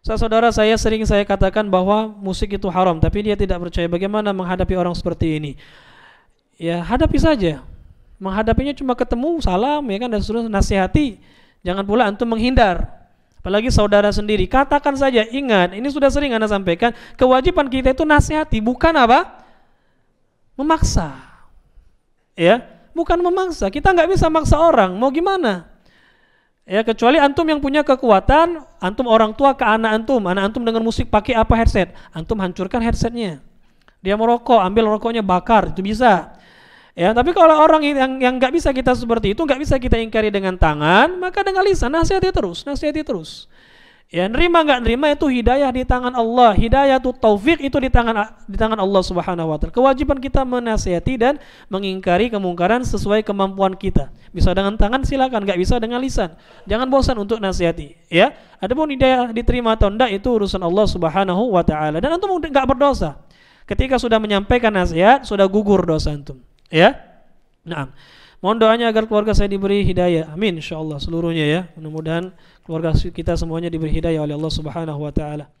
Saudara saya sering saya katakan bahwa musik itu haram, tapi dia tidak percaya bagaimana menghadapi orang seperti ini. Ya, hadapi saja. Menghadapinya cuma ketemu, salam ya kan dan suruh nasihati. Jangan pula antum menghindar. Apalagi saudara sendiri, katakan saja, ingat, ini sudah sering Anda sampaikan, kewajiban kita itu nasihati, bukan apa? Memaksa. Ya, bukan memaksa. Kita nggak bisa maksa orang, mau gimana? Ya kecuali antum yang punya kekuatan, antum orang tua ke anak antum, anak antum dengan musik pakai apa headset, antum hancurkan headsetnya. Dia merokok, ambil rokoknya bakar, itu bisa. Ya, tapi kalau orang yang yang nggak bisa kita seperti itu, nggak bisa kita ingkari dengan tangan, maka dengan lisan nasihati terus, nasihati terus. Ya, nerima nggak nerima itu hidayah di tangan Allah. Hidayah itu taufik itu di tangan di tangan Allah Subhanahu wa taala. Kewajiban kita menasihati dan mengingkari kemungkaran sesuai kemampuan kita. Bisa dengan tangan silakan, nggak bisa dengan lisan. Jangan bosan untuk nasihati, ya. Adapun hidayah diterima atau enggak itu urusan Allah Subhanahu wa taala. Dan antum nggak berdosa. Ketika sudah menyampaikan nasihat, sudah gugur dosa antum, ya. Nah, Mohon doanya agar keluarga saya diberi hidayah. Amin insyaallah seluruhnya ya. Mudah-mudahan keluarga kita semuanya diberi hidayah oleh Allah Subhanahu wa taala.